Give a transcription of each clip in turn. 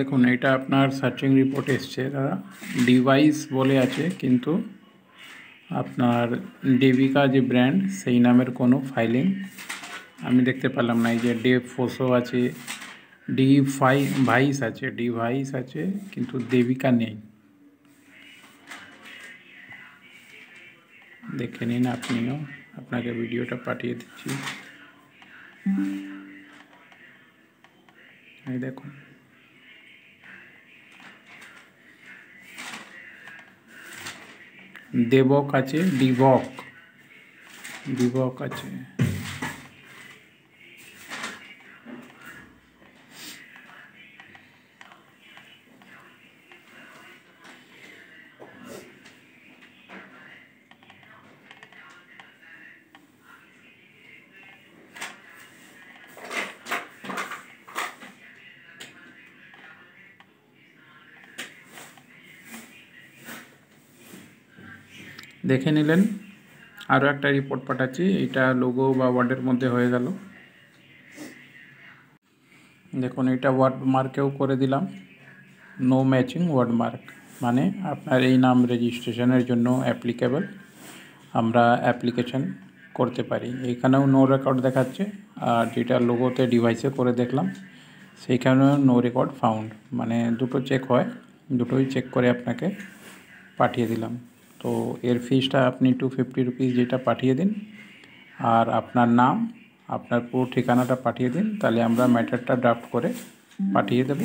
দেখুন এটা আপনার সার্চিং রিপোর্ট এসছে দাদা ডিভাইস বলে আছে কিন্তু আপনার ডেভিকা যে ব্র্যান্ড সেই নামের কোনো ফাইলিং আমি দেখতে পেলাম না এই যে ডে ফোসো আছে ডি ফাই ভাইস আছে ডিভাইস আছে কিন্তু দেবিকা নেই দেখে নিন আপনিও আপনাকে ভিডিওটা পাঠিয়ে দিচ্ছি দেখুন দেবক আছে ডিবক ডিবক আছে দেখে নিলেন আরও একটা রিপোর্ট পাঠাচ্ছি এটা লোগো বা ওয়ার্ডের মধ্যে হয়ে গেল দেখুন এটা ওয়ার্ড মার্কেও করে দিলাম নো ম্যাচিং ওয়ার্ড মার্ক মানে আপনার এই নাম রেজিস্ট্রেশনের জন্য অ্যাপ্লিকেবল আমরা অ্যাপ্লিকেশন করতে পারি এখানেও নো রেকর্ড দেখাচ্ছে আর যেটা লোগোতে ডিভাইসে করে দেখলাম সেইখানেও নো রেকর্ড ফাউন্ড মানে দুটো চেক হয় দুটোই চেক করে আপনাকে পাঠিয়ে দিলাম তো এর ফিজটা আপনি টু ফিফটি রুপিস যেটা পাঠিয়ে দিন আর আপনার নাম আপনার পুরো ঠিকানাটা পাঠিয়ে দিন তাহলে আমরা ম্যাটারটা ড্রাফট করে পাঠিয়ে দেব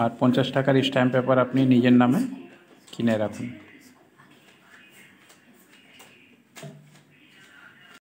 আর পঞ্চাশ টাকার স্ট্যাম্প পেপার আপনি নিজের নামে কিনে রাখুন